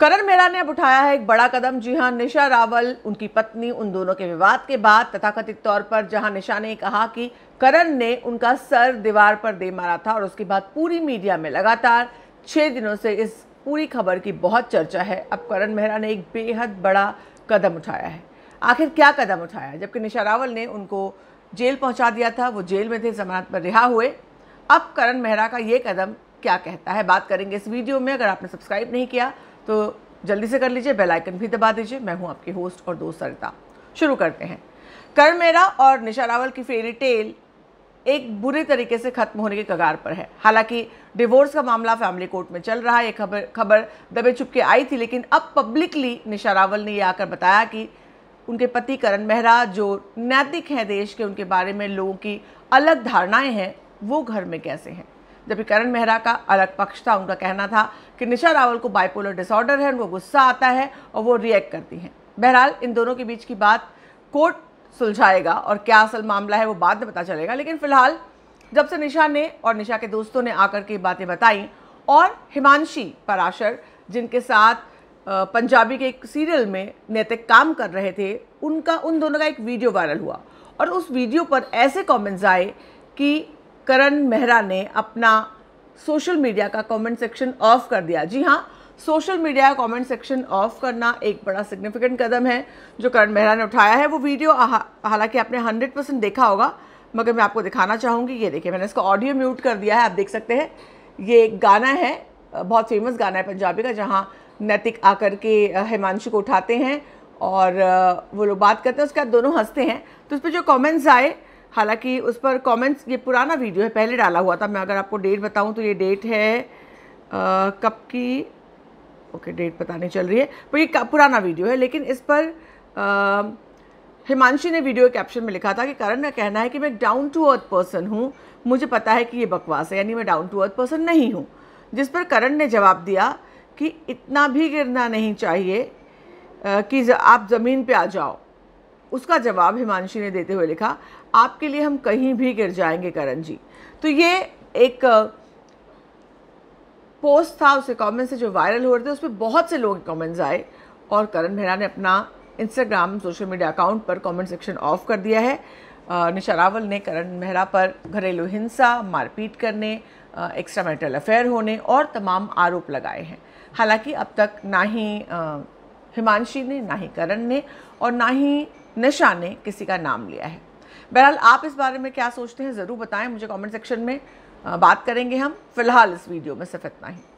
करण मेहरा ने अब उठाया है एक बड़ा कदम जी हां निशा रावल उनकी पत्नी उन दोनों के विवाद के बाद तथाकथित तौर पर जहां निशा ने कहा कि करण ने उनका सर दीवार पर दे मारा था और उसके बाद पूरी मीडिया में लगातार छः दिनों से इस पूरी खबर की बहुत चर्चा है अब करण मेहरा ने एक बेहद बड़ा कदम उठाया है आखिर क्या कदम उठाया जबकि निशा रावल ने उनको जेल पहुंचा दिया था वो जेल में थे जमानत पर रिहा हुए अब करण मेहरा का ये कदम क्या कहता है बात करेंगे इस वीडियो में अगर आपने सब्सक्राइब नहीं किया तो जल्दी से कर लीजिए बेल आइकन भी दबा दीजिए मैं हूँ आपकी होस्ट और दोस्त सरिता शुरू करते हैं करण मेरा और निशा रावल की फेरी टेल एक बुरे तरीके से खत्म होने के कगार पर है हालांकि डिवोर्स का मामला फैमिली कोर्ट में चल रहा है ये खबर खबर दबे चुप के आई थी लेकिन अब पब्लिकली निशा रावल ने यह आकर बताया कि उनके पति करण मेहरा जो नैतिक हैं देश के उनके बारे में लोगों की अलग धारणाएं हैं वो घर में कैसे हैं जबकि करण मेहरा का अलग पक्ष था उनका कहना था कि निशा रावल को बाइपोलर डिसऑर्डर है उनको गुस्सा आता है और वो रिएक्ट करती हैं बहरहाल इन दोनों के बीच की बात कोर्ट सुलझाएगा और क्या असल मामला है वो बाद में पता चलेगा लेकिन फिलहाल जब से निशा ने और निशा के दोस्तों ने आकर के बातें बताई और हिमांशी पराशर जिनके साथ पंजाबी के एक सीरियल में नैतिक काम कर रहे थे उनका उन दोनों का एक वीडियो वायरल हुआ और उस वीडियो पर ऐसे कमेंट्स आए कि करण मेहरा ने अपना सोशल मीडिया का कमेंट सेक्शन ऑफ कर दिया जी हाँ social media comment section off करना एक बड़ा सिग्निफिकेंट कदम है जो करण मेहरा ने उठाया है वो वीडियो हालांकि आपने 100 परसेंट देखा होगा मगर मैं आपको दिखाना चाहूँगी ये देखिए मैंने इसका ऑडियो म्यूट कर दिया है आप देख सकते हैं ये एक गाना है बहुत फेमस गाना है पंजाबी का जहाँ नैतिक आकर के हिमांशु को उठाते हैं और वो लोग बात करते हैं उसके बाद दोनों हंसते हैं तो उस पर जो कॉमेंट्स आए हालांकि उस पर कमेंट्स ये पुराना वीडियो है पहले डाला हुआ था मैं अगर आपको डेट बताऊं तो ये डेट है आ, कब की ओके डेट पता नहीं चल रही है पर ये पुराना वीडियो है लेकिन इस पर हिमांशी ने वीडियो कैप्शन में लिखा था कि करण का कहना है कि मैं डाउन टू अर्थ पर्सन हूँ मुझे पता है कि ये बकवास है यानी मैं डाउन टू अर्थ पर्सन नहीं हूँ जिस पर करण ने जवाब दिया कि इतना भी गिरना नहीं चाहिए कि आप ज़मीन पे आ जाओ उसका जवाब हिमांशी ने देते हुए लिखा आपके लिए हम कहीं भी गिर जाएंगे करण जी तो ये एक पोस्ट था उसे कमेंट से जो वायरल हो रहे थे उस पर बहुत से लोग कमेंट्स आए और करण मेहरा ने अपना इंस्टाग्राम सोशल मीडिया अकाउंट पर कमेंट सेक्शन ऑफ कर दिया है निशा रावल ने करण मेहरा पर घरेलू हिंसा मारपीट करने एक्स्ट्रा मैरिटल अफेयर होने और तमाम आरोप लगाए हैं हालांकि अब तक ना ही हिमांशी ने ना ही करण ने और ना ही निशा ने किसी का नाम लिया है बहरहाल आप इस बारे में क्या सोचते हैं ज़रूर बताएं मुझे कमेंट सेक्शन में बात करेंगे हम फिलहाल इस वीडियो में सिर्फ इतना ही